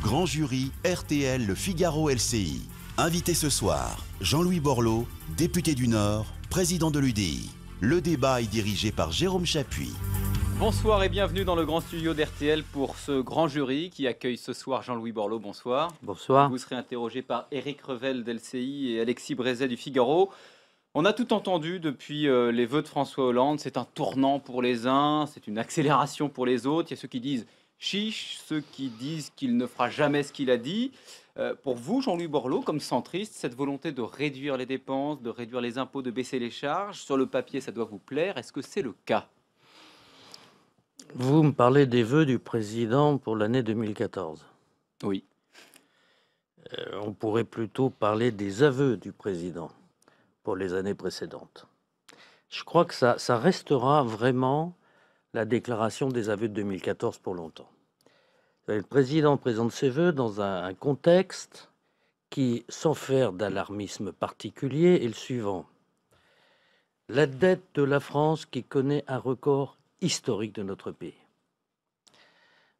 grand jury RTL Le Figaro LCI. Invité ce soir, Jean-Louis Borloo, député du Nord, président de l'UDI. Le débat est dirigé par Jérôme Chapuis. Bonsoir et bienvenue dans le grand studio d'RTL pour ce grand jury qui accueille ce soir Jean-Louis Borloo. Bonsoir. Bonsoir. Vous serez interrogé par Éric Revel d'LCI et Alexis Brézet du Figaro. On a tout entendu depuis euh, les vœux de François Hollande. C'est un tournant pour les uns, c'est une accélération pour les autres. Il y a ceux qui disent chiche ceux qui disent qu'il ne fera jamais ce qu'il a dit. Euh, pour vous, Jean-Louis Borloo, comme centriste, cette volonté de réduire les dépenses, de réduire les impôts, de baisser les charges, sur le papier, ça doit vous plaire. Est-ce que c'est le cas Vous me parlez des vœux du président pour l'année 2014. Oui. Euh, on pourrait plutôt parler des aveux du président pour les années précédentes. Je crois que ça, ça restera vraiment la déclaration des aveux de 2014 pour longtemps. Le président présente ses voeux dans un contexte qui, sans faire d'alarmisme particulier, est le suivant. La dette de la France qui connaît un record historique de notre pays.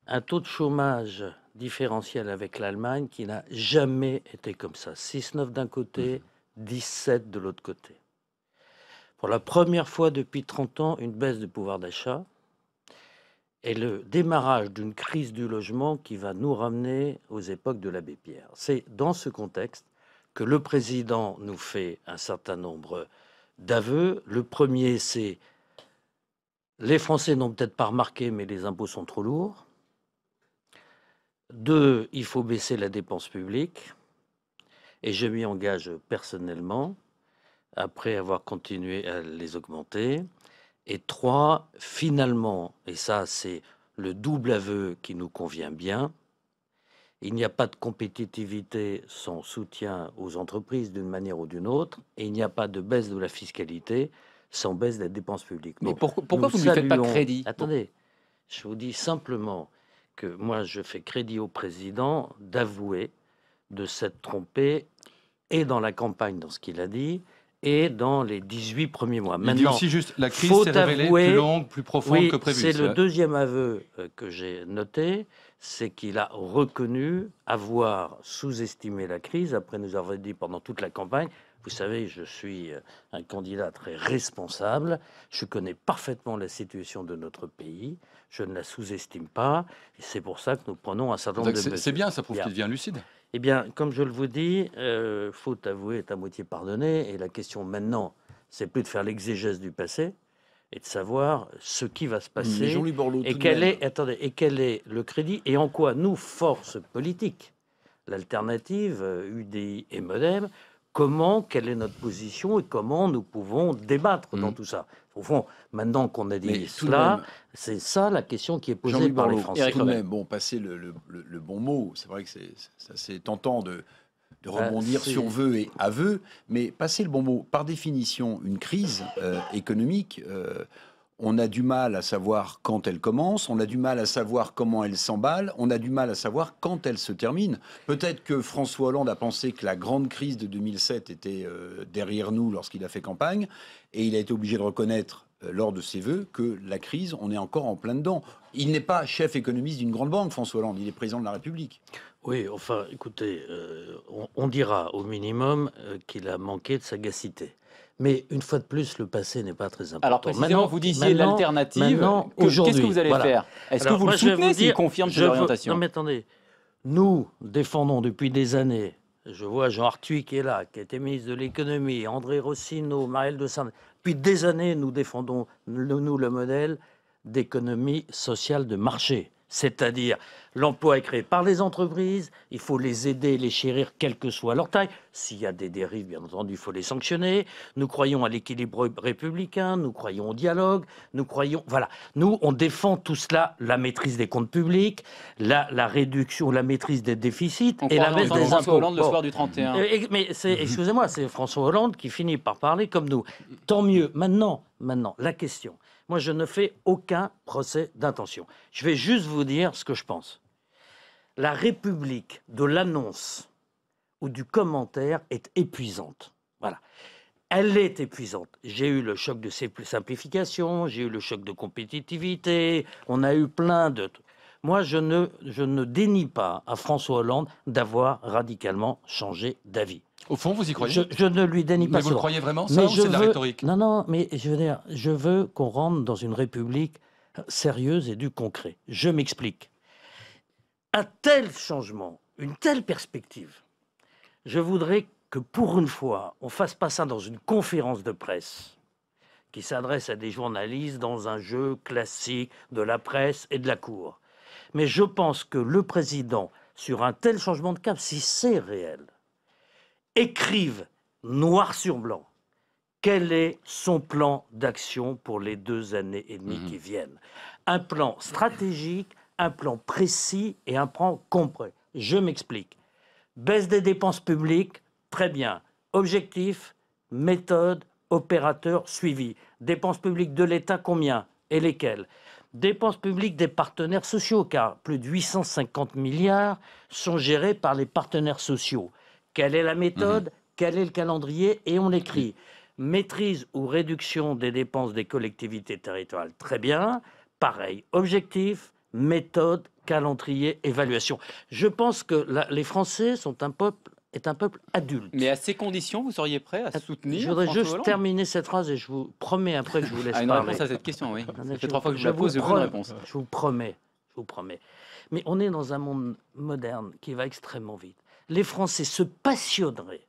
Un taux de chômage différentiel avec l'Allemagne qui n'a jamais été comme ça. 6-9 d'un côté, 17 de l'autre côté. Pour la première fois depuis 30 ans, une baisse de pouvoir d'achat et le démarrage d'une crise du logement qui va nous ramener aux époques de l'abbé Pierre. C'est dans ce contexte que le président nous fait un certain nombre d'aveux. Le premier, c'est les Français n'ont peut-être pas remarqué, mais les impôts sont trop lourds. Deux, il faut baisser la dépense publique. Et je m'y engage personnellement, après avoir continué à les augmenter. Et trois, finalement, et ça c'est le double aveu qui nous convient bien, il n'y a pas de compétitivité sans soutien aux entreprises d'une manière ou d'une autre, et il n'y a pas de baisse de la fiscalité sans baisse des dépenses publiques. Mais pourquoi vous ne faites pas crédit Attendez, je vous dis simplement que moi je fais crédit au président d'avouer de s'être trompé et dans la campagne dans ce qu'il a dit, et dans les 18 premiers mois. Maintenant, Il dit aussi juste la crise s'est révélée plus longue, plus profonde que prévu. C'est le deuxième aveu euh, que j'ai noté, c'est qu'il a reconnu avoir sous-estimé la crise après nous avoir dit pendant toute la campagne vous savez, je suis euh, un candidat très responsable. Je connais parfaitement la situation de notre pays. Je ne la sous-estime pas. Et c'est pour ça que nous prenons un certain nombre de mesures. C'est bien, ça prouve qu'il devient lucide. Eh bien, comme je le vous dis, euh, faut faute avouée est à moitié pardonnée. Et la question maintenant, c'est plus de faire l'exégèse du passé et de savoir ce qui va se passer et quel est, attendez, et quel est le crédit et en quoi nous, forces politiques, l'alternative, UDI euh, et Modem, comment, quelle est notre position et comment nous pouvons débattre dans mm. tout ça. Au fond, maintenant qu'on a dit cela, c'est ça la question qui est posée par les Français. bon, passer le, bon mot, c'est vrai que c'est assez tentant de, bah, rebondir sur vœux et aveux, mais passer le bon mot. Par définition, une crise euh, économique, euh, on a du mal à savoir quand elle commence, on a du mal à savoir comment elle s'emballe, on a du mal à savoir quand elle se termine. Peut-être que François Hollande a pensé que la grande crise de 2007 était euh, derrière nous lorsqu'il a fait campagne, et il a été obligé de reconnaître euh, lors de ses voeux que la crise, on est encore en plein dedans. Il n'est pas chef économiste d'une grande banque, François Hollande, il est président de la République. Oui, enfin, écoutez, euh, on, dira au minimum qu'il a manqué de sagacité. Mais une fois de plus, le passé n'est pas très important. Alors maintenant, vous disiez l'alternative. qu'est-ce que vous allez faire Est-ce que vous le soutenez s'il confirme cette orientation Non mais attendez, nous défendons depuis des années, je vois Jean Arthuis qui est là, qui a été ministre de l'économie, André Rossino, Marielle de Saint... Depuis des années, nous défendons, nous, le modèle d'économie sociale de marché. C'est-à-dire, l'emploi est créé par les entreprises, il faut les aider, les chérir, quelle que soit leur taille. S'il y a des dérives, bien entendu, il faut les sanctionner. Nous croyons à l'équilibre républicain, nous croyons au dialogue, nous croyons... Voilà, nous, on défend tout cela, la maîtrise des comptes publics, la, réduction, la maîtrise des déficits et la baisse des impôts. François Hollande le soir du 31. Mais mhm. excusez-moi, c'est François Hollande qui finit par parler comme nous. Tant mieux. Maintenant, maintenant, la question moi, je ne fais aucun procès d'intention. Je vais juste vous dire ce que je pense. La République de l'annonce ou du commentaire est épuisante. Voilà. Elle est épuisante. J'ai eu le choc de ces simplification, j'ai eu le choc de compétitivité, on a eu plein de... Moi, je ne, je ne dénie pas à François Hollande d'avoir radicalement changé d'avis. Au fond, vous y croyez je, ne lui dénie pas. Mais vous le croyez vraiment ça c'est de la rhétorique Non, non, mais je veux dire, je veux qu'on rentre dans une république sérieuse et du concret. Je m'explique. Un tel changement, une telle perspective, je voudrais que pour une fois, on fasse pas ça dans une conférence de presse qui s'adresse à des journalistes dans un jeu classique de la presse et de la cour. Mais je pense que le président, sur un tel changement de cap, si c'est réel, Écrive noir sur blanc quel est son plan d'action pour les deux années et demie mhm. qui viennent. Un plan stratégique, un plan précis et un plan complet. Je m'explique. Baisse des dépenses publiques, très bien. Objectif, méthode, opérateur, suivi. Dépenses publiques de l'État, combien et lesquelles Dépenses publiques des partenaires sociaux, car plus de 850 milliards sont gérés par les partenaires sociaux. Quelle est la mhm. méthode Quel est le calendrier Et on écrit maîtrise ou réduction des dépenses des collectivités territoriales. Très bien. Pareil, objectif, méthode, calendrier, évaluation. Je pense que les Français sont un peuple est un peuple adulte. Mais à ces conditions, vous seriez prêt à, soutenir Je voudrais juste terminer cette phrase et je vous promets après que je vous laisse ah, une réponse à cette question, oui. fois que je, pose, Je vous promets, je vous promets. Mais on est dans un monde moderne qui va extrêmement vite les Français se passionneraient,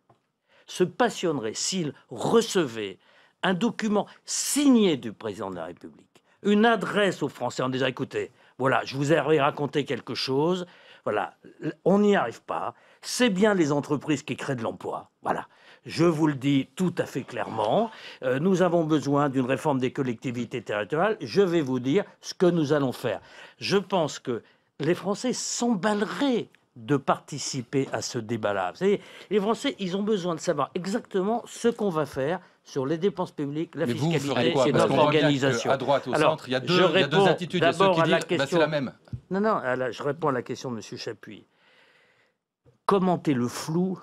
se passionneraient s'ils recevaient un document signé du président de la République, une adresse aux Français en disant écoutez, voilà, je vous ai raconté quelque chose, voilà, on n'y arrive pas, c'est bien les entreprises qui créent de l'emploi, voilà. Je vous le dis tout à fait clairement, euh, nous avons besoin d'une réforme des collectivités territoriales. Je vais vous dire ce que nous allons faire. Je pense que les Français s'emballeraient de participer à ce débat-là. Vous savez, les Français, ils ont besoin de savoir exactement ce qu'on va faire sur les dépenses publiques, la fiscalité, c'est notre organisation. À droite, au centre, il y a deux, attitudes. question... même. Non, non, je réponds à la question de M. Chapuis. Commenter le flou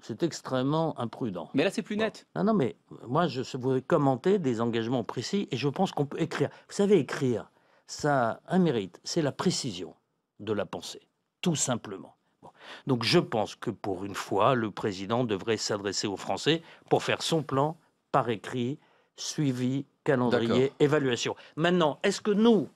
c'est extrêmement imprudent. Mais là, c'est plus net. Non, non, mais moi, je voudrais commenter des engagements précis et je pense qu'on peut écrire. Vous savez, écrire, ça a un mérite, c'est la précision de la pensée, tout simplement. Donc je pense que pour une fois, le président devrait s'adresser aux Français pour faire son plan par écrit, suivi, calendrier, évaluation. Maintenant, est-ce que nous,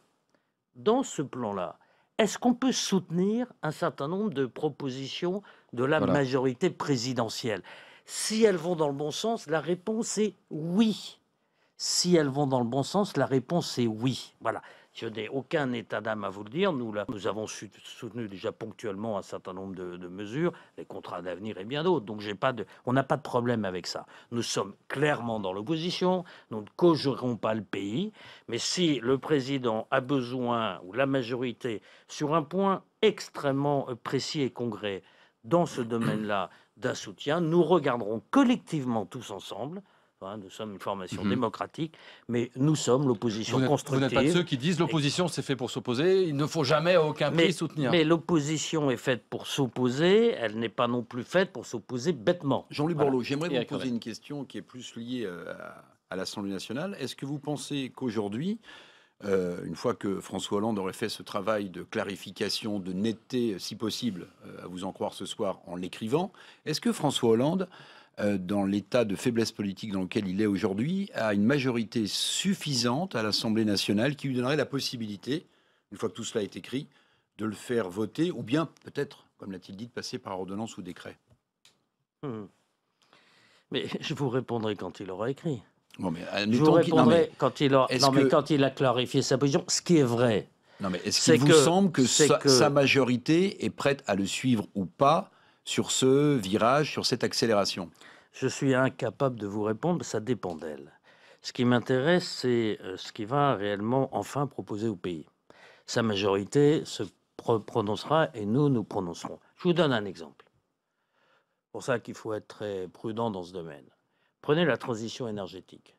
dans ce plan-là, est-ce qu'on peut soutenir un certain nombre de propositions de la majorité présidentielle Si elles vont dans le bon sens, la réponse est oui. Si elles vont dans le bon sens, la réponse est oui. Voilà. Je n'ai aucun état d'âme à vous le dire. Nous, là, nous avons soutenu déjà ponctuellement un certain nombre de, mesures, les contrats d'avenir et bien d'autres. Donc, pas on n'a pas de problème avec ça. Nous sommes clairement dans l'opposition. Nous ne cogerons pas le pays. Mais si le président a besoin, ou la majorité, sur un point extrêmement euh, précis et congrès, dans ce domaine-là, d'un soutien, nous regarderons collectivement tous ensemble Hein, nous sommes une formation mhm. démocratique, mais nous sommes l'opposition constructive. Vous n'êtes pas de ceux qui disent l'opposition c'est fait pour s'opposer, il ne faut jamais à aucun prix soutenir. Mais l'opposition est faite pour s'opposer, elle n'est pas non plus faite pour s'opposer bêtement. Jean-Luc Borloo, j'aimerais vous poser une question qui est plus liée euh, à, l'Assemblée nationale. Est-ce que vous pensez qu'aujourd'hui, euh, une fois que François Hollande aurait fait ce travail de clarification, de netteté, euh, si possible, à vous en croire ce soir en l'écrivant, est-ce que François Hollande euh, dans l'état de faiblesse politique dans lequel il est aujourd'hui, à une majorité suffisante à l'Assemblée nationale qui lui donnerait la possibilité, une fois que tout cela est écrit, de le faire voter, ou bien peut-être, comme l'a-t-il dit, de passer par ordonnance ou décret. Hmm. Mais je vous répondrai quand il aura écrit. Euh, je vous répondrai quand, il a... non, mais quand il a clarifié sa position, ce qui est vrai. Non, mais est-ce qu'il vous semble que que sa majorité est prête à le suivre ou pas sur ce virage, sur cette accélération Je suis incapable de vous répondre, ça dépend d'elle. Ce qui m'intéresse, c'est euh, ce qui va réellement enfin proposer au pays. Sa majorité se prononcera et nous nous prononcerons. Je vous donne un exemple. Pour ça qu'il faut être très prudent dans ce domaine. Prenez la transition énergétique.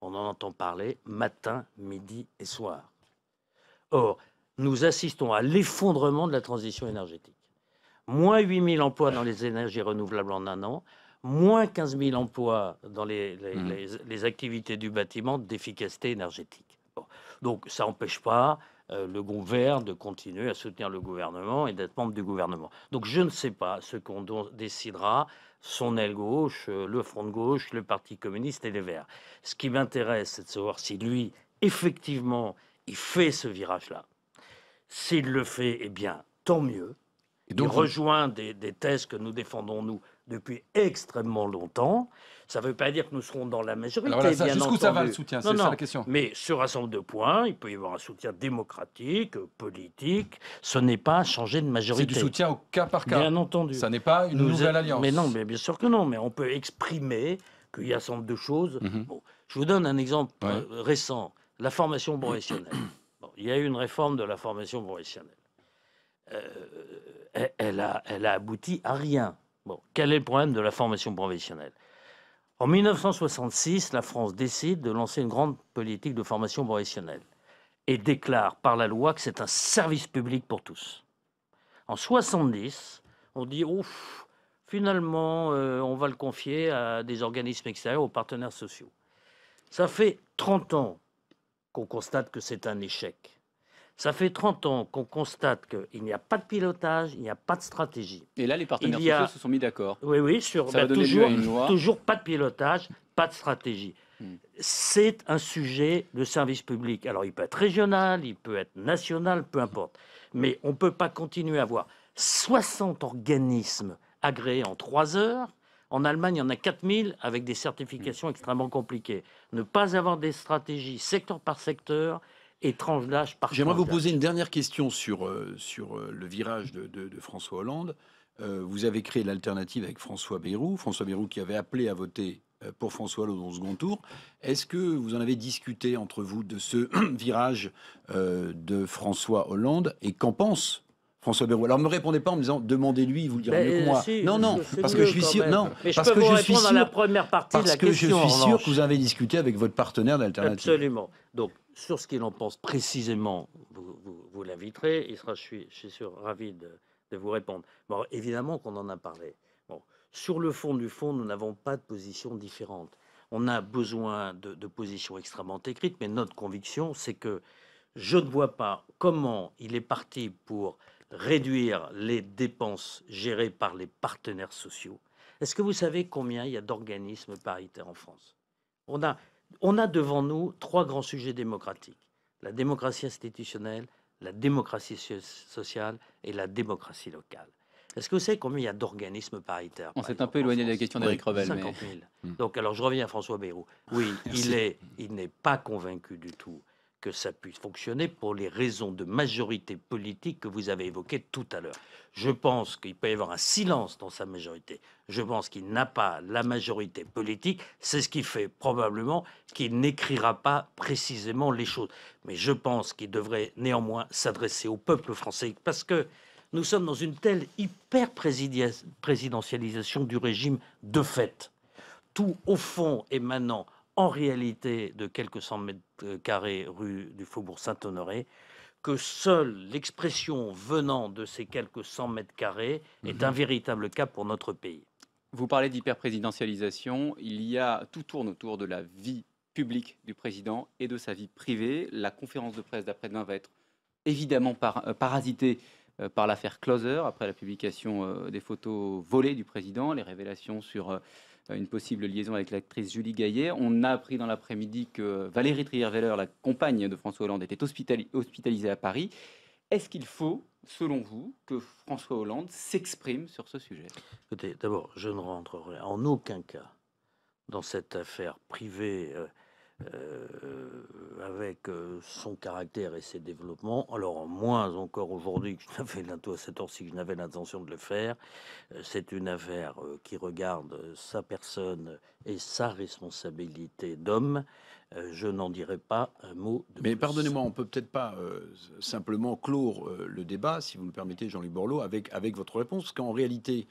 On en entend parler matin, midi et soir. Or, nous assistons à l'effondrement de la transition énergétique moins 8 000 emplois dans les énergies renouvelables en un an, moins 15 000 emplois dans mmh. les, activités du bâtiment d'efficacité énergétique. Donc ça n'empêche pas euh, le groupe vert de continuer à soutenir le gouvernement et d'être membre du gouvernement. Donc je ne sais pas ce qu'on décidera son aile gauche, euh, le front de gauche, le Parti communiste et les Verts. Ce qui m'intéresse, c'est de savoir si lui, effectivement, il fait ce virage-là. S'il le fait, eh bien, tant mieux rejoint des, thèses que nous défendons, nous, depuis extrêmement longtemps. Ça ne veut pas dire que nous serons dans la majorité. jusqu'où ça va le soutien C'est ça la question. Mais sur un certain de points, il peut y avoir un soutien démocratique, politique. Ce n'est pas changer de majorité. C'est du soutien au cas par cas. Bien entendu. Ça n'est pas une nouvelle alliance. Mais non, mais bien sûr que non. Mais on peut exprimer qu'il y a un certain de choses. Mhm. je vous donne un exemple euh, récent la formation professionnelle. bon, il y a eu une réforme de la formation professionnelle. Euh, elle a, abouti à rien. Bon, quel est le problème de la formation professionnelle En 1966, la France décide de lancer une grande politique de formation professionnelle et déclare par la loi que c'est un service public pour tous. En 70, on dit ouf, finalement, euh, on va le confier à des organismes extérieurs, aux partenaires sociaux. Ça fait 30 ans qu'on constate que c'est un échec. Ça fait 30 ans qu'on constate qu'il n'y a pas de pilotage, il n'y a pas de stratégie. Et là, les partenaires sociaux se sont mis d'accord. Oui, oui, sur Ça bah, toujours, toujours pas de pilotage, pas de stratégie. Hmm. C'est un sujet de service public. Alors, il peut être régional, il peut être national, peu importe. Mais on ne peut pas continuer à avoir 60 organismes agréés en 3 heures. En Allemagne, il y en a 4000 avec des certifications hmm. extrêmement compliquées. Ne pas avoir des stratégies secteur par secteur, étrange là J'aimerais vous poser une dernière question sur, euh, sur euh, le virage de, François Hollande. Euh, vous avez créé l'alternative avec François Bayrou, François Bayrou qui avait appelé à voter pour François Hollande au second tour. Est-ce que vous en avez discuté entre vous de ce virage de François Hollande et qu'en pense François Bayrou. Alors ne me répondez pas en me disant demandez-lui, vous le direz ben, mieux que moi. non, non, parce que je suis sûr. Non, parce que je suis Parce que je suis sûr que vous avez discuté avec votre partenaire d'alternative. Absolument. Donc sur ce qu'il en pense précisément, vous, l'inviterez. Il sera, je suis, sûr, ravi de, vous répondre. Bon, évidemment qu'on en a parlé. Bon, sur le fond du fond, nous n'avons pas de position différente. On a besoin de, de positions extrêmement écrites, mais notre conviction, c'est que je ne vois pas comment il est parti pour réduire les dépenses gérées par les partenaires sociaux. Est-ce que vous savez combien il y a d'organismes paritaires en France On a on a devant nous trois grands sujets démocratiques. La démocratie institutionnelle, la démocratie sociale et la démocratie locale. Est-ce que vous savez combien il y a d'organismes paritaires On s'est un peu éloigné de la question d'Éric Revel. Hmm. Donc, alors je reviens à François Bayrou. Oui, il n'est pas convaincu du tout que ça puisse fonctionner pour les raisons de majorité politique que vous avez évoquées tout à l'heure. Je pense qu'il peut y avoir un silence dans sa majorité. Je pense qu'il n'a pas la majorité politique. C'est ce qui fait probablement qu'il n'écrira pas précisément les choses. Mais je pense qu'il devrait néanmoins s'adresser au peuple français parce que nous sommes dans une telle hyper-présidentialisation du régime de fait. Tout au fond émanant en réalité de quelques cent mètres euh, carrés rue du Faubourg Saint-Honoré, que seule l'expression venant de ces quelques cent mètres carrés est un mmh véritable cas pour notre pays. Vous parlez d'hyperprésidentialisation. Il y a tout tourne autour de la vie publique du président et de sa vie privée. La conférence de presse d'après-demain va être évidemment par, euh, parasitée euh, par l'affaire Closer après la publication des photos volées du président, les révélations sur euh, une possible liaison avec l'actrice Julie Gaillet. On a appris dans l'après-midi que Valérie Trierweiler, la compagne de François Hollande, était hospitalisée à Paris. Est-ce qu'il faut, selon vous, que François Hollande s'exprime sur ce sujet d'abord, je ne rentrerai en aucun cas dans cette affaire privée. Euh, euh, avec euh, son caractère et ses développements. Alors, moins encore aujourd'hui que je n'avais à je n'avais l'intention de le faire. Euh, c'est une affaire qui regarde sa personne et sa responsabilité d'homme. Je n'en dirai pas un mot. De Mais pardonnez-moi, on peut peut-être pas simplement clore le débat, si vous le permettez, Jean-Luc Borloo, avec, avec votre réponse, parce qu'en réalité,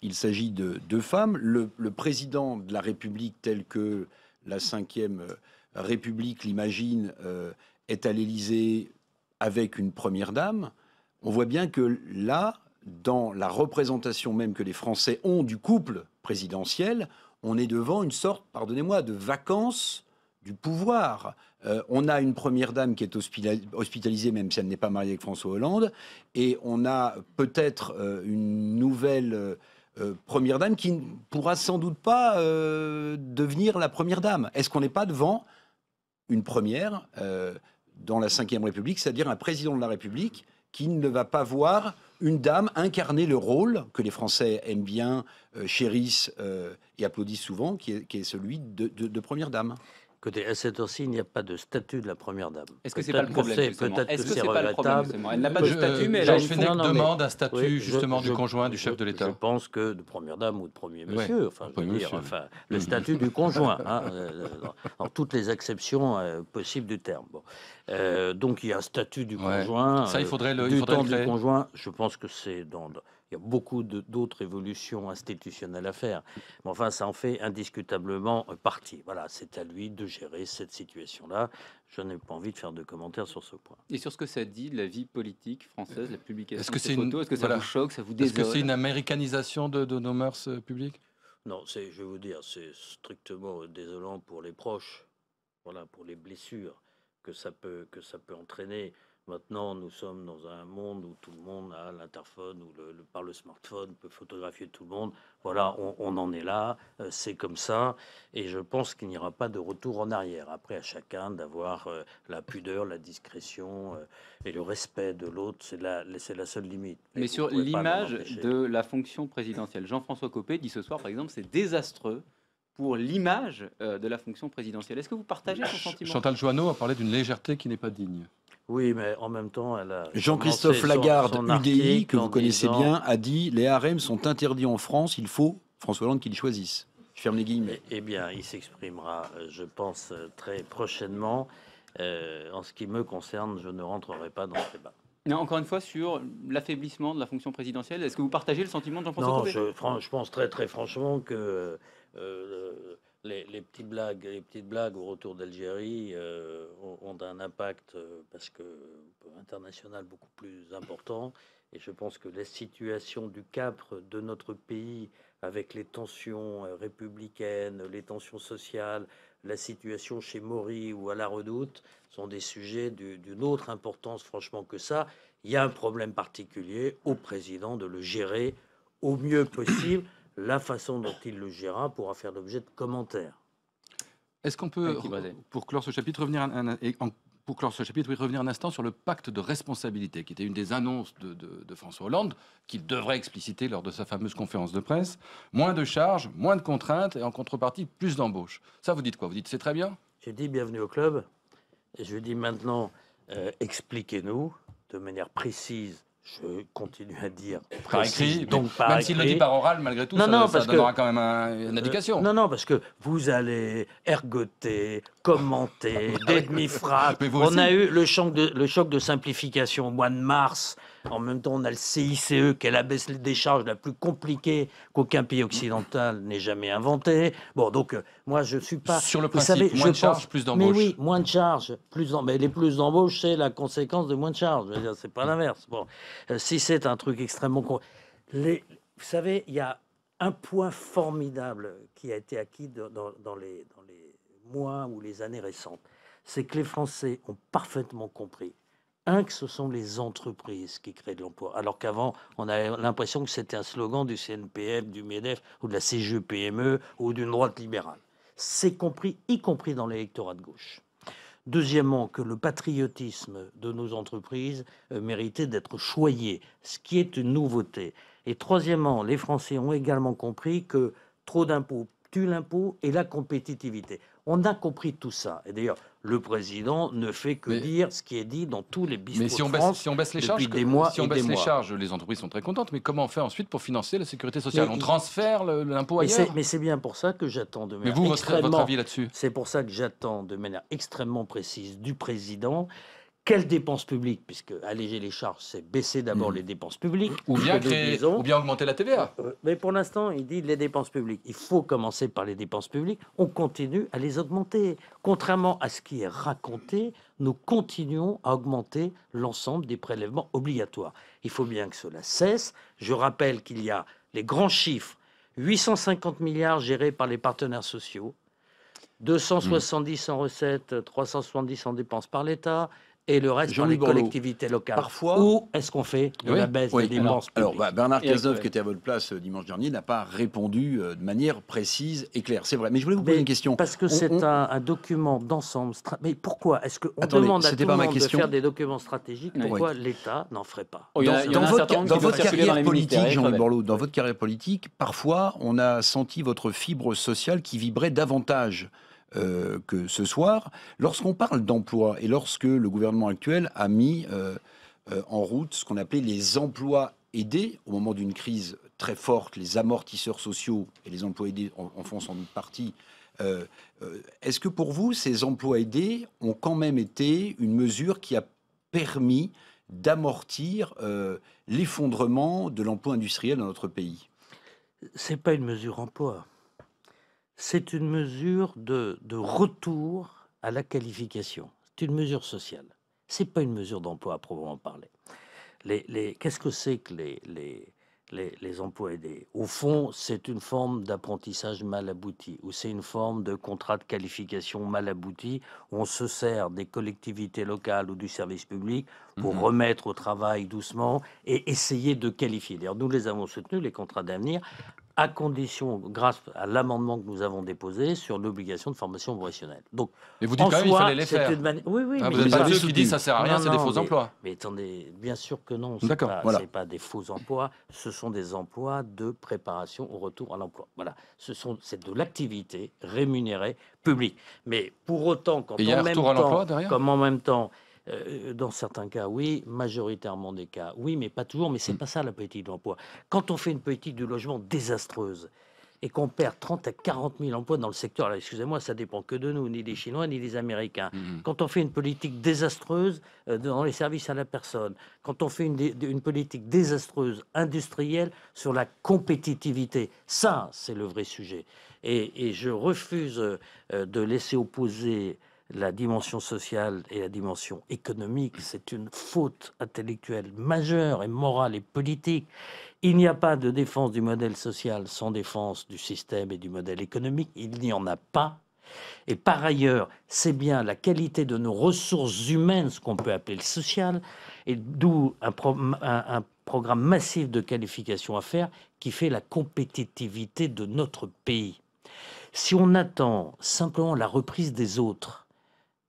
il s'agit de deux femmes. Le, le, président de la République tel que la Ve République l'imagine, euh, est à l'Élysée avec une première dame, on voit bien que là, dans la représentation même que les Français ont du couple présidentiel, on est devant une sorte, pardonnez-moi, de vacances du pouvoir. Euh, on a une première dame qui est hospitalisée, même si elle n'est pas mariée avec François Hollande, et on a peut-être euh, une nouvelle euh, première dame qui ne pourra sans doute pas euh, devenir la première dame. Est-ce qu'on n'est pas devant une première euh, dans la Ve République, c'est-à-dire un président de la République qui ne va pas voir une dame incarner le rôle que les Français aiment bien, chérissent et applaudissent souvent, qui est, celui de première dame Écoutez, à cette heure-ci, il n'y a pas de statut de la première dame. Est-ce que c'est pas le problème Peut-être que c'est problème Elle n'a pas de statut, mais elle a une demande un statut justement du conjoint du chef de l'État. Je pense que de première dame ou de premier monsieur, enfin, le statut du conjoint, hein, euh, dans toutes les exceptions euh, possibles du terme. Euh, donc il y a un statut du conjoint. Ça, il faudrait le. Du temps du conjoint, je pense que c'est dans il y a beaucoup d'autres évolutions institutionnelles à faire. Mais enfin, ça en fait indiscutablement partie. Voilà, c'est à lui de gérer cette situation-là. Je n'ai pas envie de faire de commentaires sur ce point. Et sur ce que ça dit de la vie politique française, la publication Est-ce que c'est une... Est-ce que ça vous choque, ça vous désole Est-ce que c'est une américanisation de, nos mœurs euh, publiques Non, je vais vous dire, c'est strictement désolant pour les proches, voilà, pour les blessures que ça peut, que ça peut entraîner. Maintenant, nous sommes dans un monde où tout le monde a l'interphone ou le, par le smartphone peut photographier tout le monde. Voilà, on, en est là, euh, c'est comme ça. Et je pense qu'il n'y aura pas de retour en arrière. Après, à chacun d'avoir euh, la pudeur, la discrétion euh, et le respect de l'autre, c'est la, la seule limite. Mais sur l'image de la fonction présidentielle, Jean-François Copé dit ce soir, par exemple, c'est désastreux pour l'image de la fonction présidentielle. Est-ce que vous partagez ce sentiment Chantal Joanneau a parlé d'une légèreté qui n'est pas digne. Oui, mais en même temps, elle a. Jean-Christophe Lagarde, UDI, que vous connaissez bien, a dit les harems sont interdits en France, il faut François Hollande qu'il choisisse. Je ferme les guillemets. Eh, eh bien, il s'exprimera, euh, je pense, euh, très prochainement. Euh, en ce qui me concerne, je ne rentrerai pas dans ce débat. mais encore une fois, sur l'affaiblissement de la fonction présidentielle, est-ce que vous partagez le sentiment de Jean-François Non, je, je, pense très, très franchement que les, petites blagues, au retour d'Algérie euh, ont, un impact euh, parce que euh, international beaucoup plus important. Et je pense que la situation du Capre de notre pays, avec les tensions républicaines, les tensions sociales, la situation chez Maury ou à La Redoute, sont des sujets d'une autre importance, franchement, que ça. Il y a un problème particulier au président de le gérer au mieux possible la façon dont il le gérera pourra faire l'objet de commentaires. Est-ce qu'on peut, pour clore ce chapitre, revenir un, pour clore ce chapitre, revenir un instant sur le pacte de responsabilité, qui était une des annonces de, François Hollande, qu'il devrait expliciter lors de sa fameuse conférence de presse. Moins de charges, moins de contraintes, et en contrepartie, plus d'embauches. Ça, vous dites quoi Vous dites c'est très bien Je dis bienvenue au club. Et je dis maintenant, euh, expliquez-nous de manière précise je continue à dire. Par écrit, donc par même s'il le dit par oral, malgré tout, ça, ça donnera quand même une euh, indication. non, non, parce que vous allez ergoter, commenté, ah, bah, des demi-frappes. On a eu le choc, de, simplification au mois de mars. En même temps, on a le CICE qui est la baisse des charges la plus compliquée qu'aucun pays occidental n'ait jamais inventé. Bon, donc, euh, moi, je ne suis pas. Sur le principe, savez, moins de charges, plus d'embauches. Mais oui, moins de charges, plus Mais Les plus d'embauches, c'est la conséquence de moins de charges. C'est pas l'inverse. Bon, euh, si c'est un truc extrêmement. Les... Vous savez, il y a un point formidable qui a été acquis dans, les, mois ou les années récentes, c'est que les Français ont parfaitement compris un, que ce sont les entreprises qui créent de l'emploi, alors qu'avant, on avait l'impression que c'était un slogan du CNPF, du MEDEF ou de la CGPME, ou d'une droite libérale. C'est compris, y compris dans l'électorat de gauche. Deuxièmement, que le patriotisme de nos entreprises euh, méritait d'être choyé, ce qui est une nouveauté. Et troisièmement, les Français ont également compris que trop d'impôts tue l'impôt et la compétitivité. On a compris tout ça. Et d'ailleurs, le président ne fait que dire ce qui est dit dans tous les discours mais si on baisse, les charges, des mois si les charges, les entreprises sont très contentes. Mais comment on fait ensuite pour financer la sécurité sociale On transfère l'impôt ailleurs. Mais c'est bien pour ça que j'attends de vous, là C'est pour ça que j'attends de manière extrêmement précise du président quelles dépenses publiques Puisque alléger les charges, c'est baisser d'abord hmm. les dépenses publiques. Ou bien, ou bien augmenter la TVA. Euh, euh, mais pour l'instant, il dit les dépenses publiques. Il faut commencer par les dépenses publiques. On continue à les augmenter. Contrairement à ce qui est raconté, nous continuons à augmenter l'ensemble des prélèvements obligatoires. Il faut bien que cela cesse. Je rappelle qu'il y a les grands chiffres. 850 milliards gérés par les partenaires sociaux, 270 hmm. en recettes, 370 en dépenses par l'État, et le reste dans les collectivités locales. Parfois, où est-ce qu'on fait de la baisse des dépenses Alors, bah, Bernard Cazeneuve, qui était à votre place euh, dimanche dernier, n'a pas répondu euh, de manière précise et claire. C'est vrai. Mais je voulais vous poser une question. Parce que c'est un, document d'ensemble. Mais pourquoi est-ce qu'on demande à tout le monde de faire des documents stratégiques Pourquoi l'État n'en ferait pas oh, Dans, votre, carrière politique, jean louis Borloo, dans votre carrière politique, parfois, on a senti votre fibre sociale qui vibrait davantage euh, que ce soir. Lorsqu'on parle d'emploi et lorsque le gouvernement actuel a mis euh, euh, en route ce qu'on appelait les emplois aidés au moment d'une crise très forte, les amortisseurs sociaux et les emplois aidés en, font sans doute partie. Est-ce que pour vous, ces emplois aidés ont quand même été une mesure qui a permis d'amortir l'effondrement de l'emploi industriel dans notre pays Ce n'est pas une mesure emploi c'est une mesure de, retour à la qualification. C'est une mesure sociale. C'est pas une mesure d'emploi à proprement parler. Qu'est-ce que c'est que les, emplois aidés Au fond, c'est une forme d'apprentissage mal abouti, ou c'est une forme de contrat de qualification mal abouti, on se sert des collectivités locales ou du service public pour mmh remettre au travail doucement et essayer de qualifier. D'ailleurs, nous les avons soutenus, les contrats d'avenir, à condition, grâce à l'amendement que nous avons déposé sur l'obligation de formation professionnelle. Donc, mais vous dites quand même qu'il fallait les faire. Oui, oui. Ah, mais vous ceux qui disent ça sert à rien, c'est des faux emplois. Mais attendez, bien sûr que non. n'est pas des faux emplois, ce sont des emplois de préparation au retour à l'emploi. Voilà. Ce c'est de l'activité rémunérée publique. Mais pour autant, quand même comme en même temps, euh, dans certains cas, oui, majoritairement des cas, oui, mais pas toujours. Mais c'est mm. pas ça la politique d'emploi. l'emploi. Quand on fait une politique du logement désastreuse et qu'on perd 30 à 40 000 emplois dans le secteur, excusez-moi, ça dépend que de nous, ni des Chinois, ni des Américains. Mm, mm. Quand on fait une politique désastreuse euh, dans les services à la personne, quand on fait une, politique désastreuse industrielle sur la compétitivité, ça, c'est le vrai sujet. Et, je refuse euh, de laisser opposer la dimension sociale et la dimension économique. C'est une faute intellectuelle majeure et morale et politique. Il n'y a pas de défense du modèle social sans défense du système et du modèle économique. Il n'y en a pas. Et par ailleurs, c'est bien la qualité de nos ressources humaines, ce qu'on peut appeler le social, et d'où un, un, un, programme massif de qualification à faire qui fait la compétitivité de notre pays. Si on attend simplement la reprise des autres,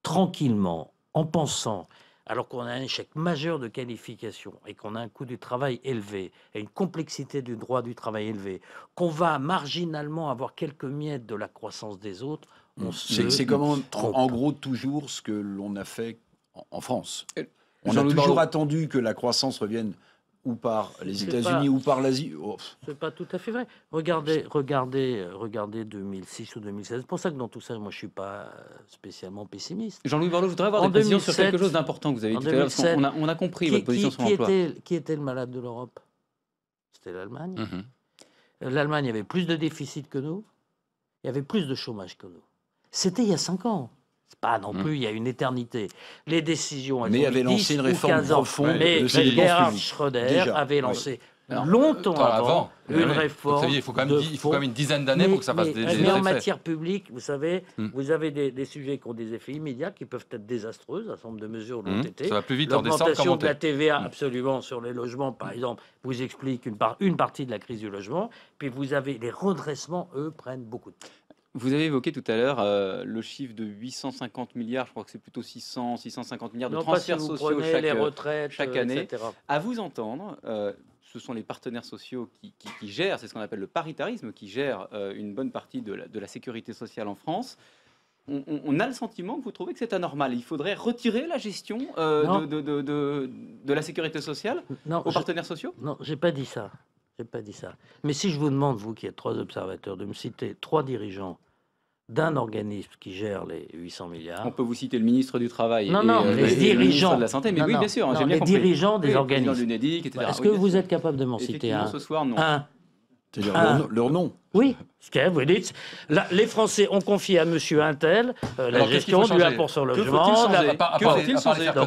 tranquillement, en pensant, alors qu'on a un échec majeur de qualification et qu'on a un coût du travail élevé et une complexité du droit du travail élevé, qu'on va marginalement avoir quelques miettes de la croissance des autres, mm. C'est comme en, gros toujours ce que l'on a fait en, France. On a toujours attendu que la croissance revienne ou par les États-Unis ou par l'Asie. Oh, C'est pas tout à fait vrai. Regardez, regardez, regardez 2006 ou 2016. C'est pour ça que dans tout ça, moi, je suis pas spécialement pessimiste. Jean-Louis Borloo, je voudrais avoir des sur quelque chose d'important que vous avez dit On a, compris votre position qui, sur l'emploi. Était, qui était le malade de l'Europe C'était l'Allemagne. Mhm. L'Allemagne avait plus de déficit que nous. Il y avait plus de chômage que nous. C'était il y a cinq ans. C'est pas non mm. plus, il y a une éternité. Les décisions, elles mais ont avait lancé une réforme Mais Gerhard avait lancé longtemps avant, une réforme. il, faut quand même, il faut quand même une dizaine d'années pour que ça passe mais, des, mais en matière publique, vous savez, mm. vous avez des, sujets qui ont des effets immédiats qui peuvent être désastreux. Un certain nombre de mesures l'ont mm. Ça va plus vite en L'augmentation de la TVA, absolument, sur les logements, par exemple, vous explique une, par, une partie de la crise du logement. Puis vous avez les redressements, eux, prennent beaucoup de temps. Vous avez évoqué tout à l'heure euh, le chiffre de 850 milliards, je crois que c'est plutôt 600, 650 milliards de transferts sociaux chaque, les euh, retraites, chaque, euh, année. À vous entendre, ce sont les partenaires sociaux qui, gèrent, c'est ce qu'on appelle le paritarisme, qui gère une bonne partie de la, sécurité sociale en France. On, a le sentiment que vous trouvez que c'est anormal. Il faudrait retirer la gestion de, de, la sécurité sociale aux partenaires sociaux Non, j'ai pas dit ça. J'ai pas dit ça. Mais si je vous demande, vous qui êtes trois observateurs, de me citer trois dirigeants d'un organisme qui gère les 800 milliards. On peut vous citer le ministre du Travail. Non, non, euh, les, dirigeants. de la Santé, mais oui, bien sûr, Les dirigeants des organismes. Est-ce que vous êtes capable de m'en citer un ce soir, leur, nom. Oui, ce vous dites. les Français ont confié à Monsieur Intel euh, la gestion du rapport sur logement.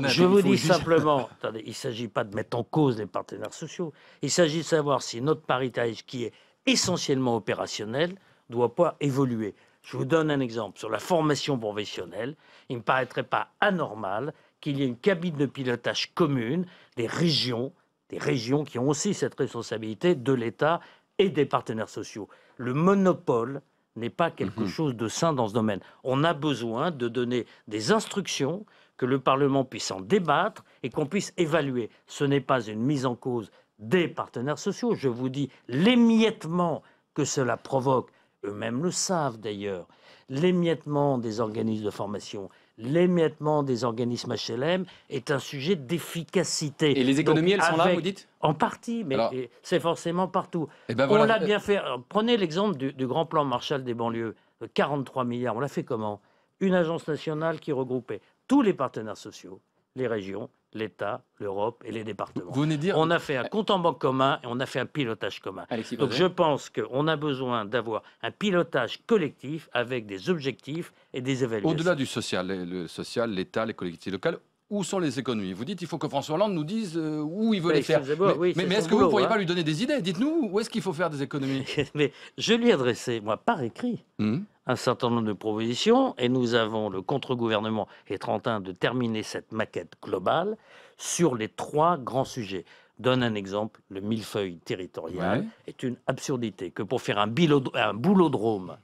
je vous dis simplement, il ne s'agit pas de mettre en cause les partenaires sociaux. Il s'agit de savoir si notre paritage, qui est essentiellement opérationnel, doit pas évoluer. Je vous donne un exemple. Sur la formation professionnelle, il ne me paraîtrait pas anormal qu'il y ait une cabine de pilotage commune des régions, des régions qui ont aussi cette responsabilité de l'État et des partenaires sociaux. Le monopole n'est pas quelque mhm. chose de sain dans ce domaine. On a besoin de donner des instructions, que le Parlement puisse en débattre et qu'on puisse évaluer. Ce n'est pas une mise en cause des partenaires sociaux. Je vous dis l'émiettement que cela provoque eux-mêmes le savent d'ailleurs, l'émiettement des organismes de formation, l'émiettement des organismes HLM est un sujet d'efficacité. Et les économies, elles sont là, vous dites En partie, mais c'est forcément partout. Eh ben on l'a bien fait. Prenez l'exemple du, du, grand plan Marshall des banlieues, 43 euh, milliards. On l'a fait comment Une agence nationale qui regroupait tous les partenaires sociaux, les régions, l'État, l'Europe et les départements. Vous On a fait un compte en banque commun et on a fait un pilotage commun. Donc je pense qu'on a besoin d'avoir un pilotage collectif avec des objectifs et des évaluations. Au-delà du social, le social, l'État, les collectivités locales, où sont les économies Vous dites il faut que François Hollande nous dise euh, où il veut bah, les faire. mais, est-ce que vous ne pourriez hein. pas lui donner des idées Dites-nous où est-ce qu'il faut faire des économies Mais je lui ai adressé, moi, par écrit, hmm. un certain nombre de propositions et nous avons, le contre-gouvernement et en de terminer cette maquette globale sur les trois grands sujets. Donne un exemple, le millefeuille territorial est une absurdité que pour faire un, boulot un boulodrome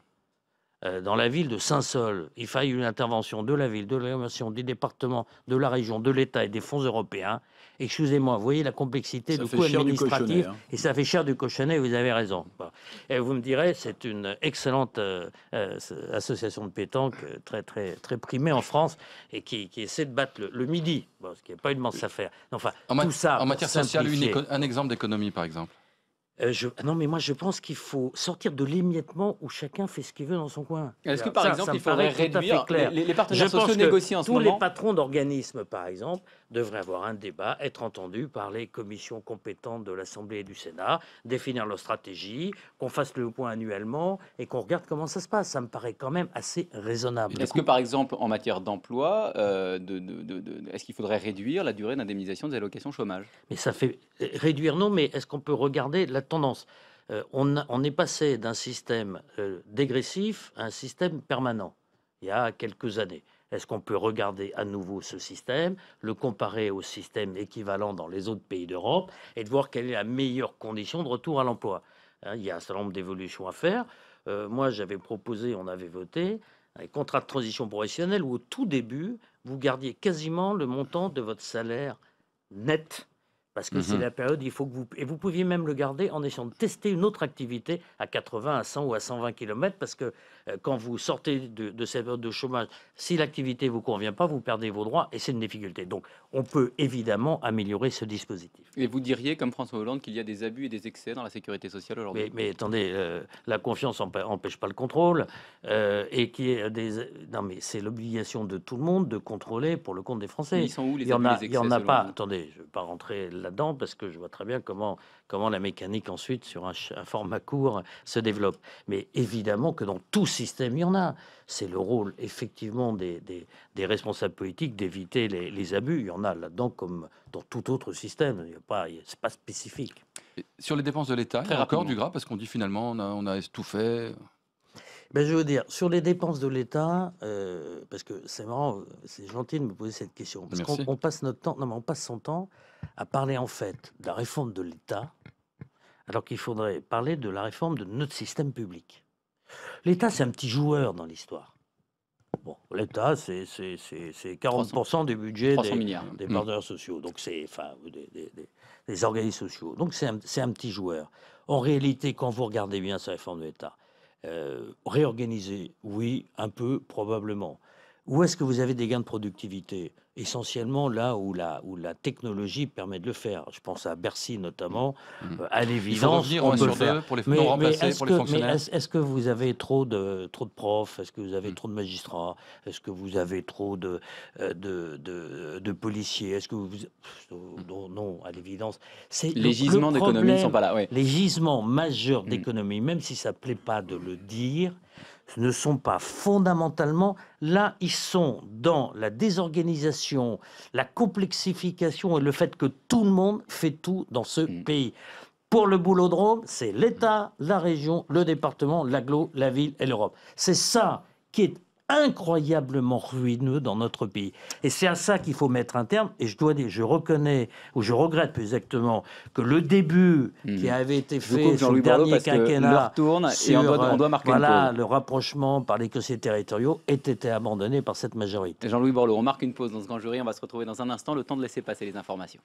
euh, dans la ville de saint sol il faille une intervention de la ville, de l'animation, des départements, de la région, de l'État et des fonds européens. Excusez-moi, vous voyez la complexité du coût administratif hein. et ça fait cher du cochonnet, vous avez raison. Et vous me direz, c'est une excellente euh, euh, association de pétanque très, très, très primée en France et qui, essaie de battre le, midi, ce qui n'est pas une mince affaire. Enfin, en ça. En matière sociale, un exemple d'économie par exemple euh, non, mais moi, je pense qu'il faut sortir de l'émiettement où chacun fait ce qu'il veut dans son coin. Est-ce que, par exemple, il faudrait réduire clair. Les, partenaires sociaux négocient en ce moment Tous les patrons d'organismes, par exemple, devraient avoir un débat, être entendus par les commissions compétentes de l'Assemblée et du Sénat, définir leur stratégie, qu'on fasse le point annuellement et qu'on regarde comment ça se passe. Ça me paraît quand même assez raisonnable. Est-ce que, par exemple, en matière d'emploi, euh, de, est-ce qu'il faudrait réduire la durée d'indemnisation des allocations chômage Mais ça fait... Euh, réduire, non, mais est-ce qu'on peut regarder la tendance. Euh, on, est passé d'un système euh, dégressif à un système permanent, il y a quelques années. Est-ce qu'on peut regarder à nouveau ce système, le comparer au système équivalent dans les autres pays d'Europe et de voir quelle est la meilleure condition de retour à l'emploi hein, Il y a un certain nombre d'évolutions à faire. Euh, moi, j'avais proposé, on avait voté, un contrat de transition professionnelle où au tout début, vous gardiez quasiment le montant de votre salaire net parce que mmh c'est la période, il faut que vous... Et vous pouviez même le garder en essayant de tester une autre activité à 80, à 100 ou à 120 km, parce que euh, quand vous sortez de, cette période de chômage, si l'activité ne vous convient pas, vous perdez vos droits, et c'est une difficulté. Donc on peut évidemment améliorer ce dispositif. Et vous diriez, comme François Hollande, qu'il y a des abus et des excès dans la sécurité sociale aujourd'hui mais, attendez, euh, la confiance n'empêche pas le contrôle, euh, et qui est des... Non mais c'est l'obligation de tout le monde de contrôler pour le compte des Français. ils sont où les Il il y en a pas... Attendez, je vais pas rentrer là-dedans parce que je vois très bien comment, comment la mécanique ensuite sur un, format court se développe. Mais évidemment que dans tout système, il y en a. C'est le rôle effectivement des, des, responsables politiques d'éviter les, abus. Il y en a là-dedans comme dans tout autre système. Il n'est pas, pas spécifique. sur les dépenses de l'État, encore du gras parce qu'on dit finalement on a, on a tout fait. Ben, je veux dire, sur les dépenses de l'État, euh, parce que c'est marrant, c'est gentil de me poser cette question. Parce qu'on on passe notre temps, non, mais on passe son temps à parler en fait de la réforme de l'État, alors qu'il faudrait parler de la réforme de notre système public. L'État, c'est un petit joueur dans l'histoire. Bon, l'État, c'est 40% du budget des, des mm. partenaires sociaux, donc c'est enfin, des, des, organismes sociaux. Donc c'est un, un, petit joueur. En réalité, quand vous regardez bien sa réforme de l'État, euh, réorganiser, oui, un peu, probablement. Où est-ce que vous avez des gains de productivité essentiellement là où la, où la technologie permet de le faire. Je pense à Bercy notamment, mm. euh, à l'évidence. on peut le faire. E pour les, mais, est-ce que, est-ce, que vous avez trop de, trop de profs Est-ce que vous avez mm. trop de magistrats Est-ce que vous avez trop de, euh, de, policiers Est-ce que vous... Mm. Non, à l'évidence. les gisements d'économie ne sont pas là. Les gisements majeurs d'économie, même si ça ne plaît pas de le dire, ne sont pas fondamentalement là, ils sont dans la désorganisation, la complexification et le fait que tout le monde fait tout dans ce mm. pays. Pour le boulot c'est l'État, la région, le département, l'aglo, la ville et l'Europe. C'est ça qui est incroyablement ruineux dans notre pays. Et c'est à ça qu'il faut mettre un terme. Et je dois dire, je reconnais, ou je regrette plus exactement, que le début qui hmm. avait été fait sur le dernier quinquennat, sur, voilà, le rapprochement par les conseils territoriaux, ait été abandonné par cette majorité. Jean-Louis Borloo, on marque une pause dans ce grand jury. On va se retrouver dans un instant, le temps de laisser passer les informations.